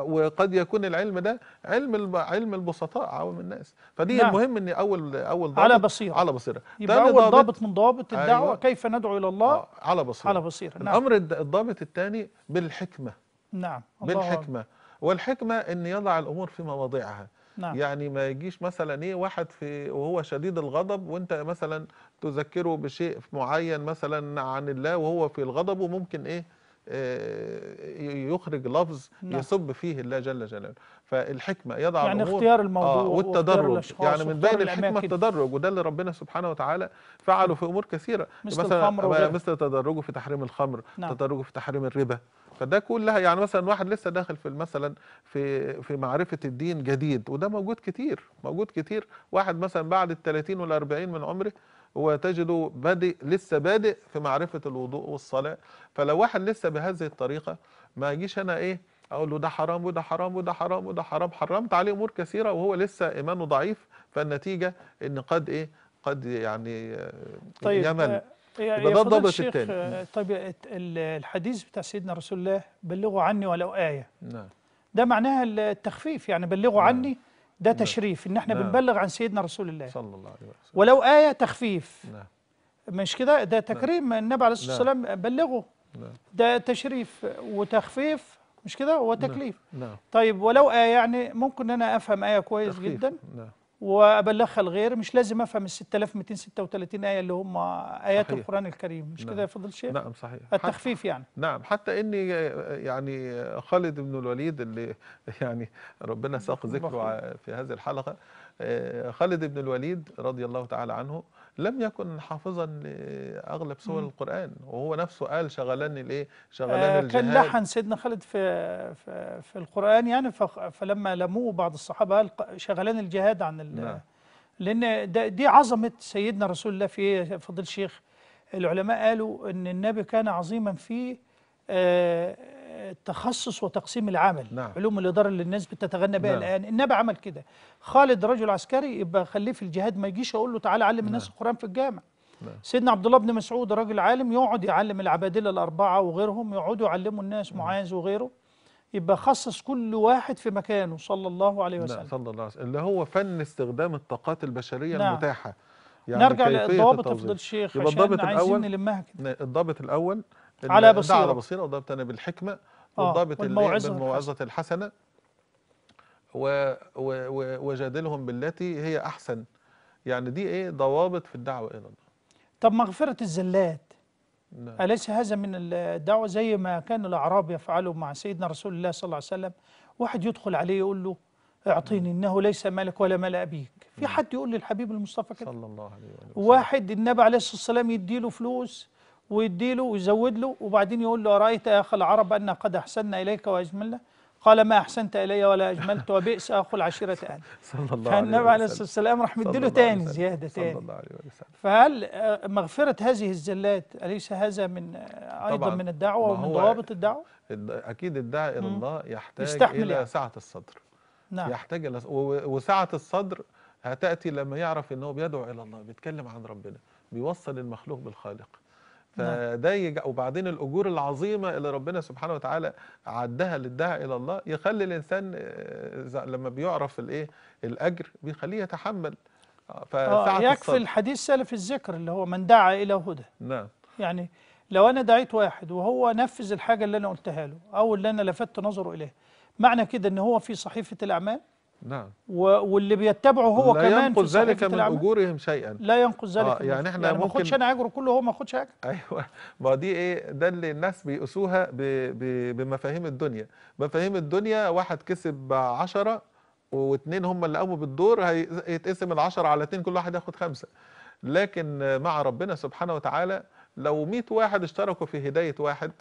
وقد يكون العلم ده علم علم البسطاء عوام الناس فدي نعم. المهم ان اول اول ضابط على بصيره على بصيره يبقى اول ضابط من ضوابط أيوه. الدعوه أيوة. كيف ندعو الى الله آه، على بصيره على بصيره نعم. الامر نعم. الضابط الثاني بالحكمه نعم بالحكمه والحكمه ان يضع الامور في مواضعها نعم. يعني ما يجيش مثلا ايه واحد في وهو شديد الغضب وانت مثلا تذكره بشيء معين مثلا عن الله وهو في الغضب وممكن ايه, إيه يخرج لفظ نعم. يسب فيه الله جل جلاله فالحكمه يضع يعني الأمور اختيار آه، الموضوع آه والتدرج يعني من بين الحكمه التدرج وده اللي ربنا سبحانه وتعالى فعله في امور كثيره مثل مثلا مثل تدرجه في تحريم الخمر نعم. تدرجه في تحريم الربا فده كلها يعني مثلا واحد لسه داخل في مثلا في في معرفه الدين جديد وده موجود كتير موجود كتير واحد مثلا بعد ال 30 وال 40 من عمره وتجده بادئ لسه بادئ في معرفه الوضوء والصلاه فلو واحد لسه بهذه الطريقه ما يجيش انا ايه اقول له ده حرام وده حرام وده حرام وده حرام حرمت عليه امور كثيره وهو لسه ايمانه ضعيف فالنتيجه ان قد ايه قد يعني آه، طيب يمل آه، يعني ده الضابط الثاني آه، طيب الحديث بتاع سيدنا رسول الله بلغوا عني ولو ايه نعم ده معناها التخفيف يعني بلغوا نعم. عني ده نعم. تشريف ان احنا نعم. بنبلغ عن سيدنا رسول الله صلى الله عليه وسلم ولو ايه تخفيف نعم مش كده ده تكريم النبي عليه الصلاه والسلام بلغوا ده تشريف وتخفيف مش كده هو نعم، تكليف نعم. طيب ولو آية يعني ممكن أنا أفهم آية كويس تخليف. جدا نعم. وأبلغها الغير مش لازم أفهم ال 6236 آية اللي هم آيات صحيح. القرآن الكريم مش نعم. كده يا نعم. فضل الشيخ نعم صحيح التخفيف يعني نعم حتى إن آه، يعني خالد بن الوليد اللي يعني ربنا ساق ذكره في هذه الحلقة آه، خالد بن الوليد رضي الله تعالى عنه لم يكن حافظا لاغلب سور القران وهو نفسه قال شغلني الايه شغلني آه الجهاد كان لحن سيدنا خالد في في, في القران يعني فلما لموه بعض الصحابه قال شغلني الجهاد عن نعم. لان دي عظمه سيدنا رسول الله في فضل الشيخ العلماء قالوا ان النبي كان عظيما في آه تخصص وتقسيم العمل نعم. علوم الإدارة اللي الناس بتتغنى بها نعم. الآن النبي عمل كده خالد رجل عسكري يبقى خليه في الجهاد ما يجيش أقول له تعالى علم نعم. الناس القرآن في الجامع نعم. سيدنا عبد الله بن مسعود رجل عالم يقعد يعلم العبادلة الأربعة وغيرهم يقعدوا يعلموا الناس نعم. معاذ وغيره يبقى خصص كل واحد في مكانه صلى الله عليه نعم، وسلم صلى الله عليه وسلم اللي هو فن استخدام الطاقات البشرية نعم. المتاحة يعني نرجع للضابط أفضل شيخ يبقى الضابط الأول نلمها كده نعم، الضابط الأول على بصيره على بصيره وضابط بالحكمه آه، وضابط بالموعظه الحسنه و و وجادلهم بالتي هي احسن يعني دي ايه ضوابط في الدعوه الى الله طب مغفره الزلات نعم. أليس هذا من الدعوة زي ما كان الأعراب يفعلوا مع سيدنا رسول الله صلى الله عليه وسلم واحد يدخل عليه يقول له اعطيني نعم. إنه ليس مالك ولا مال أبيك في نعم. حد يقول للحبيب المصطفى كده صلى الله عليه وسلم واحد النبي عليه الصلاة والسلام يديله فلوس ويديله ويزود له وبعدين يقول له أرأيت يا أخ العرب أن قد أحسننا إليك وأجملنا قال ما أحسنت إلي ولا أجملت وبئس أخو العشيرة أنا صلى الله عليه وسلم فالنبي عليه الصلاة والسلام راح مديله تاني زيادة تاني صلى الله عليه وسلم فهل آه، مغفرة هذه الزلات أليس هذا من آه، أيضا من الدعوة ومن ضوابط الدعوة؟ أكيد الداعي إلى الله يحتاج إلى يعني. سعة الصدر نعم يحتاج إلى وسعة الصدر هتأتي لما يعرف إن هو بيدعو إلى الله بيتكلم عن ربنا بيوصل المخلوق بالخالق نعم. فده وبعدين الاجور العظيمه اللي ربنا سبحانه وتعالى عدها للداعي الى الله يخلي الانسان آه، لما بيعرف الايه الاجر بيخليه يتحمل آه، فساعه آه، يكفي الصبر. الحديث سلف الذكر اللي هو من دعا الى هدى نعم يعني لو انا دعيت واحد وهو نفذ الحاجه اللي انا قلتها له او اللي انا لفتت نظره اليها معنى كده ان هو في صحيفه الاعمال نعم واللي بيتبعه هو لا كمان ينقص ذلك من اجورهم شيئا لا ينقص ذلك آه يعني احنا يعني ممكن ما خدش انا اجره كله هو ما خدش حاجه ايوه ما دي ايه ده اللي الناس بيقيسوها ب... ب... بمفاهيم الدنيا مفاهيم الدنيا واحد كسب 10 واثنين هم اللي قاموا بالدور هيتقسم ال10 على اثنين كل واحد ياخد خمسه لكن مع ربنا سبحانه وتعالى لو 100 واحد اشتركوا في هدايه واحد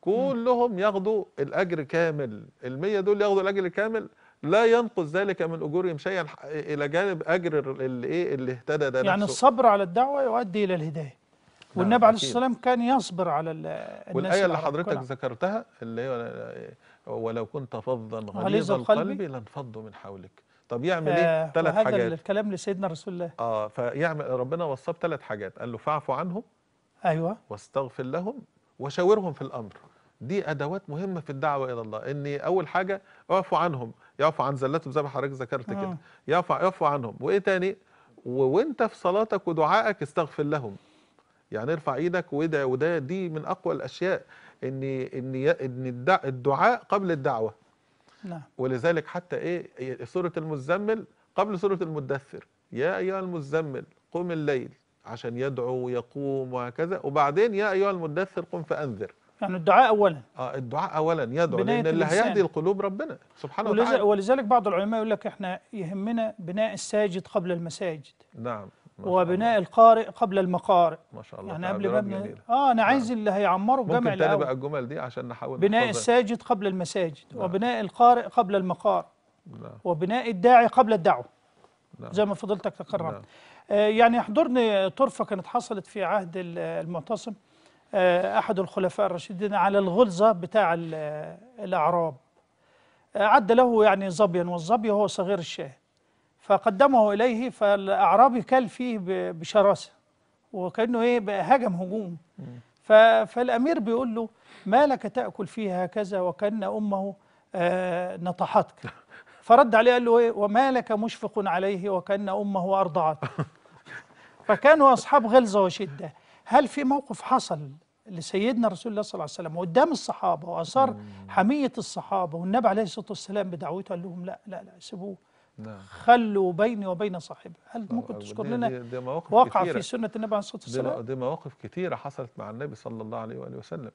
كلهم ياخدوا الاجر كامل ال100 دول ياخدوا الاجر الكامل لا ينقص ذلك من اجورهم شيئا الى جانب اجر الايه اللي اهتدى ده يعني نفسه. الصبر على الدعوه يؤدي الى الهدايه نعم، والنبي عليه الصلاه والسلام كان يصبر على الناس والايه اللي حضرتك ذكرتها اللي هي ولو كنت فظا غليظ القلب لانفضوا من حولك طب يعمل ايه ثلاث آه، حاجات هذا الكلام لسيدنا رسول الله اه فيعمل ربنا وصاه بثلاث حاجات قال له فاعف عنهم ايوه واستغفر لهم وشاورهم في الامر دي ادوات مهمه في الدعوه الى الله ان اول حاجه اعفوا عنهم يعفو عن زلتهم زي ما حضرتك ذكرت كده يعفو آه. يعفو عنهم وايه تاني وانت في صلاتك ودعائك استغفر لهم يعني ارفع ايدك وادعي وده دي من اقوى الاشياء ان ان ان الدعاء قبل الدعوه نعم ولذلك حتى ايه سوره المزمل قبل سوره المدثر يا ايها المزمل قم الليل عشان يدعو ويقوم وهكذا وبعدين يا ايها المدثر قم فانذر يعني الدعاء اولا اه الدعاء اولا يدعو لان اللي هيهدي القلوب ربنا سبحانه وتعالى ولذلك بعض العلماء يقول لك احنا يهمنا بناء الساجد قبل المساجد نعم وبناء الله. القارئ قبل المقارئ ما شاء الله يعني قبل ما ابني اه انا عايز نعم. اللي هيعمره الجامع ممكن تاني بقى الجمل دي عشان نحاول بناء الساجد قبل المساجد نعم. وبناء القارئ قبل المقارئ نعم. وبناء الداعي قبل الدعوه نعم. زي ما فضلتك تكررت نعم. آه يعني يحضرني طرفه كانت حصلت في عهد المعتصم آه، أحد الخلفاء الراشدين على الغلظة بتاع الأعراب آه، عد له يعني ظبيا والظبي هو صغير الشاه فقدمه إليه فالأعرابي كل فيه بشراسة وكأنه إيه هجم هجوم فالأمير بيقول له ما لك تأكل فيها هكذا وكأن أمه آه، نطحتك فرد عليه قال له إيه وما لك مشفق عليه وكأن أمه أرضعتك فكانوا أصحاب غلظة وشدة هل في موقف حصل لسيدنا رسول الله صلى الله عليه وسلم وقدام الصحابة وأثار حمية الصحابة والنبي عليه الصلاة والسلام بدعوته قال لهم لا لا لا سيبوه نعم. خلوا بيني وبين صاحبي هل نعم. ممكن تذكر لنا دي دي مواقف واقع كتيرة. في سنة النبي عليه الصلاة والسلام دي مواقف كتيرة حصلت مع النبي صلى الله عليه وآله وسلم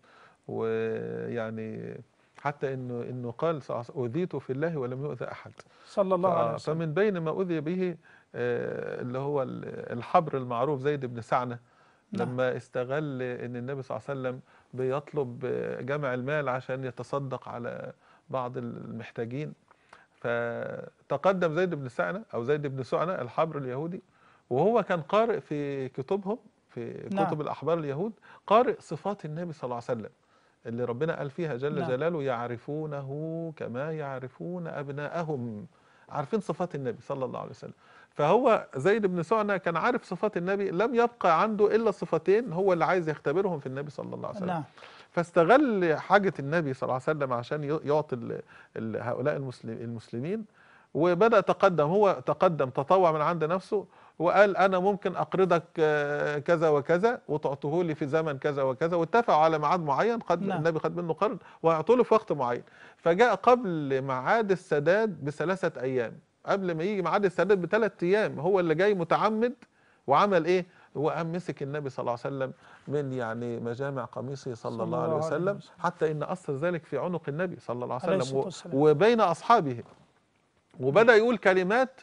ويعني حتى انه انه قال اوذيت في الله ولم يؤذى احد صلى الله عليه وسلم فمن بين ما اوذي به آه، اللي هو الحبر المعروف زيد بن سعنه نعم. لما استغل ان النبي صلى الله عليه وسلم بيطلب جمع المال عشان يتصدق على بعض المحتاجين فتقدم زيد بن سعنة أو زيد بن سعنة الحبر اليهودي وهو كان قارئ في كتبهم في نعم. كتب الأحبار اليهود قارئ صفات النبي صلى الله عليه وسلم اللي ربنا قال فيها جل نعم. جلاله يعرفونه كما يعرفون أبناءهم عارفين صفات النبي صلى الله عليه وسلم فهو زيد بن سعنة كان عارف صفات النبي لم يبقى عنده إلا صفتين هو اللي عايز يختبرهم في النبي صلى الله عليه وسلم نعم. فاستغل حاجة النبي صلى الله عليه وسلم عشان يعطي هؤلاء المسلمين وبدأ تقدم هو تقدم تطوع من عند نفسه وقال أنا ممكن أقرضك آه، كذا وكذا وتعطيه لي في زمن كذا وكذا واتفقوا على معاد معين قد نعم. النبي خد منه قرض ويعطوا في وقت معين فجاء قبل ميعاد السداد بثلاثة أيام قبل ما يجي ميعاد السداد بثلاث ايام هو اللي جاي متعمد وعمل ايه وقام مسك النبي صلى الله عليه وسلم من يعني مجامع قميصه صلى, صلى الله عليه وسلم حتى ان اثر ذلك في عنق النبي صلى الله عليه وسلم و... وبين اصحابه وبدا يقول كلمات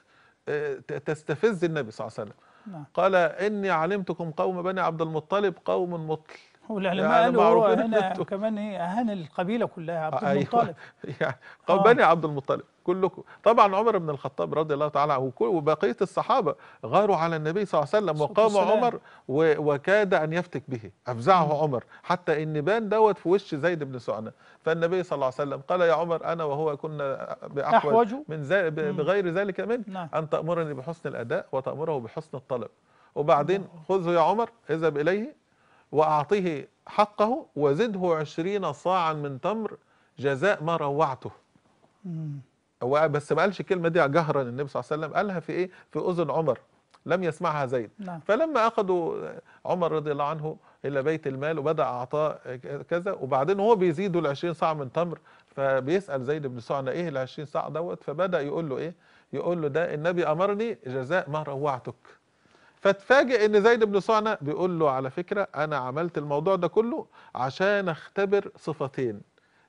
آه، تستفز النبي صلى الله عليه وسلم نعم. قال اني علمتكم قوم بني عبد المطلب قوم مطل هو العلماء يعني هو هنا كمان إيه، اهان القبيله كلها عبد أيوه. المطلب أيوة. يعني قوم آه. بني عبد المطلب كلكم طبعا عمر بن الخطاب رضي الله تعالى عنه وبقية الصحابة غاروا على النبي صلى الله عليه وسلم وقام عمر وكاد أن يفتك به أفزعه عمر حتى إن بان دوت في وش زيد بن سعنة فالنبي صلى الله عليه وسلم قال يا عمر أنا وهو كنا بأحوج من زي بغير ذلك منه نعم. أن تأمرني بحسن الأداء وتأمره بحسن الطلب وبعدين خذه يا عمر اذهب إليه وأعطيه حقه وزده عشرين صاعا من تمر جزاء ما روعته هو بس ما قالش الكلمه دي جهرا النبي صلى الله عليه وسلم قالها في ايه في اذن عمر لم يسمعها زيد نعم. فلما اخذوا عمر رضي الله عنه الى بيت المال وبدا اعطاء كذا وبعدين هو بيزيدوا ال 20 صاع من تمر فبيسال زيد بن سعنا ايه ال 20 صاع دوت فبدا يقول له ايه يقول له ده النبي امرني جزاء ما روعتك فتفاجئ ان زيد بن سعنة بيقول له على فكرة انا عملت الموضوع ده كله عشان اختبر صفتين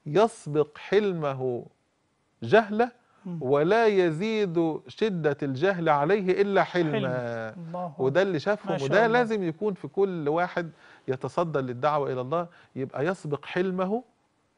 يسبق حلمه جهلة ولا يزيد شدة الجهل عليه إلا حلما وده اللي شافه وده لازم يكون في كل واحد يتصدى للدعوة إلى الله يبقى يسبق حلمه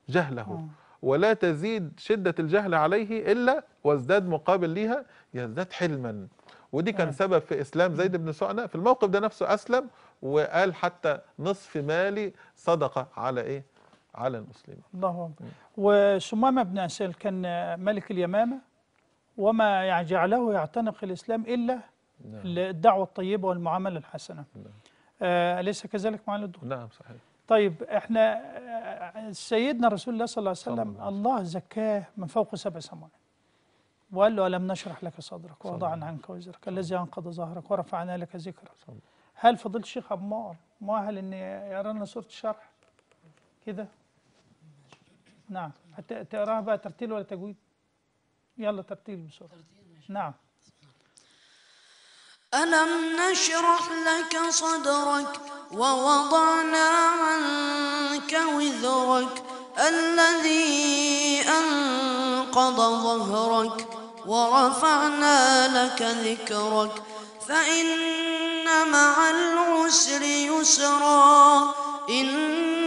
جهله ولا تزيد شدة الجهل عليه إلا وازداد مقابل ليها يزداد حلما ودي كان سبب في إسلام زيد بن سعنة في الموقف ده نفسه أسلم وقال حتى نصف مالي صدقة على إيه على المسلمين الله وشمامة بن عسال كان ملك اليمامة وما يعني جعله يعتنق الإسلام إلا نعم. الدعوة الطيبة والمعاملة الحسنة نعم. آه أليس كذلك معالي الدكتور؟ نعم صحيح طيب احنا آه، سيدنا رسول الله صلى الله عليه وسلم الله, الله زكاه من فوق سبع سماوات وقال له ألم نشرح لك صدرك ووضعنا عنك وزرك الذي أنقض ظهرك ورفعنا لك ذكرك هل فضيلة الشيخ عمار مؤهل أن يرانا صورة الشرح كده نعم حتى تقراها بقى ترتيل ولا تجويد يلا ترتيل بسرعه نعم ألم نشرح لك صدرك ووضعنا عنك وزرك الذي أنقض ظهرك ورفعنا لك ذكرك فإن مع العسر يسرا إن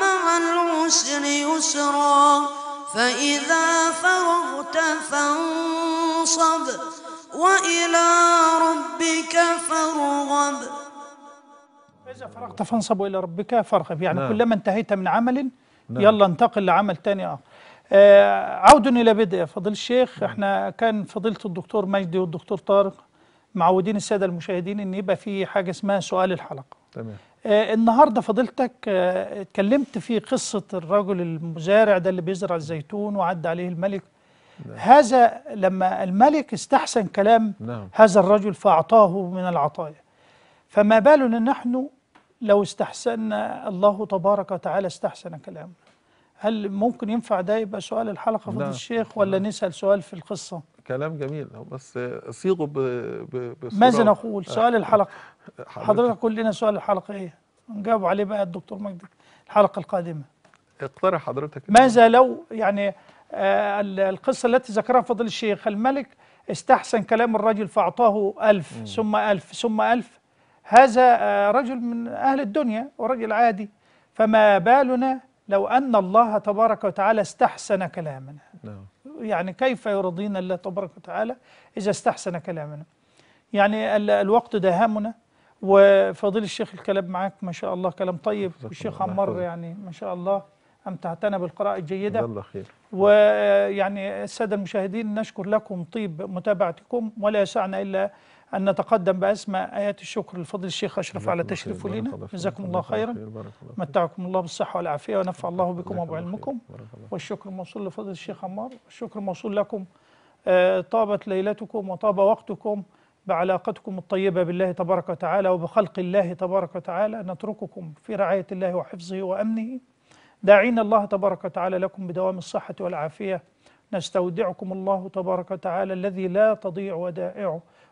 مع العسر يسرا فإذا فرغت فانصب وإلى ربك فارغب إذا فرغت فانصب وإلى ربك فارغب يعني نعم. كلما انتهيت من عمل نعم. يلا انتقل لعمل تاني آخر آه عود إلى بدء يا الشيخ نعم. احنا كان فضيلة الدكتور مجدي والدكتور طارق معودين السادة المشاهدين إن يبقى في حاجة اسمها سؤال الحلقة تمام آه، النهارده فضلتك آه، اتكلمت في قصه الرجل المزارع ده اللي بيزرع الزيتون وعدى عليه الملك نعم. هذا لما الملك استحسن كلام نعم. هذا الرجل فاعطاه من العطايا فما بالنا نحن لو استحسنا الله تبارك وتعالى استحسن كلامنا هل ممكن ينفع ده يبقى سؤال الحلقه فضل نعم. الشيخ ولا نعم. نسال سؤال في القصه كلام جميل بس صيغه بصورة ماذا نقول آه، سؤال الحلقة حضرتك قول لنا سؤال الحلقة ايه نجاوب عليه بقى الدكتور مجدي الحلقة القادمة اقترح حضرتك ماذا لو يعني آه القصة التي ذكرها فضل الشيخ الملك استحسن كلام الرجل فأعطاه ألف م. ثم ألف ثم ألف هذا آه رجل من أهل الدنيا ورجل عادي فما بالنا لو أن الله تبارك وتعالى استحسن كلامنا نعم يعني كيف يرضينا الله تبارك وتعالى إذا استحسن كلامنا يعني الوقت داهمنا وفضيل الشيخ الكلام معاك ما شاء الله كلام طيب والشيخ عمار يعني ما شاء الله أمتعتنا بالقراءة الجيدة الله خير ويعني السادة المشاهدين نشكر لكم طيب متابعتكم ولا يسعنا إلا أن نتقدم بأسماء آيات الشكر لفضل الشيخ أشرف على تشرفه لنا جزاكم الله خيرا متعكم الله بالصحة والعافية ونفع الله بكم وبعلمكم والشكر موصول لفضل الشيخ عمار والشكر موصول لكم آه، طابت ليلتكم وطاب وقتكم بعلاقتكم الطيبة بالله تبارك وتعالى وبخلق الله تبارك وتعالى نترككم في رعاية الله وحفظه وأمنه داعين الله تبارك وتعالى لكم بدوام الصحة والعافية نستودعكم الله تبارك وتعالى الذي لا تضيع ودائعه